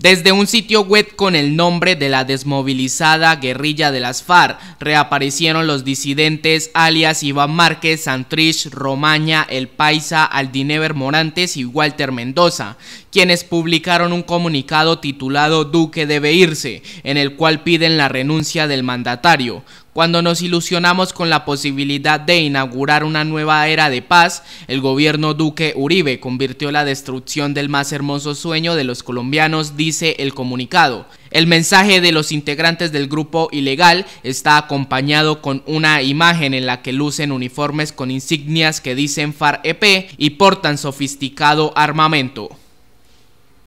Desde un sitio web con el nombre de la desmovilizada guerrilla de las FARC, reaparecieron los disidentes alias Iván Márquez, Santrich, Romaña, El Paisa, Aldinever Morantes y Walter Mendoza, quienes publicaron un comunicado titulado Duque debe irse, en el cual piden la renuncia del mandatario, cuando nos ilusionamos con la posibilidad de inaugurar una nueva era de paz, el gobierno Duque Uribe convirtió la destrucción del más hermoso sueño de los colombianos, dice el comunicado. El mensaje de los integrantes del grupo ilegal está acompañado con una imagen en la que lucen uniformes con insignias que dicen far ep y portan sofisticado armamento.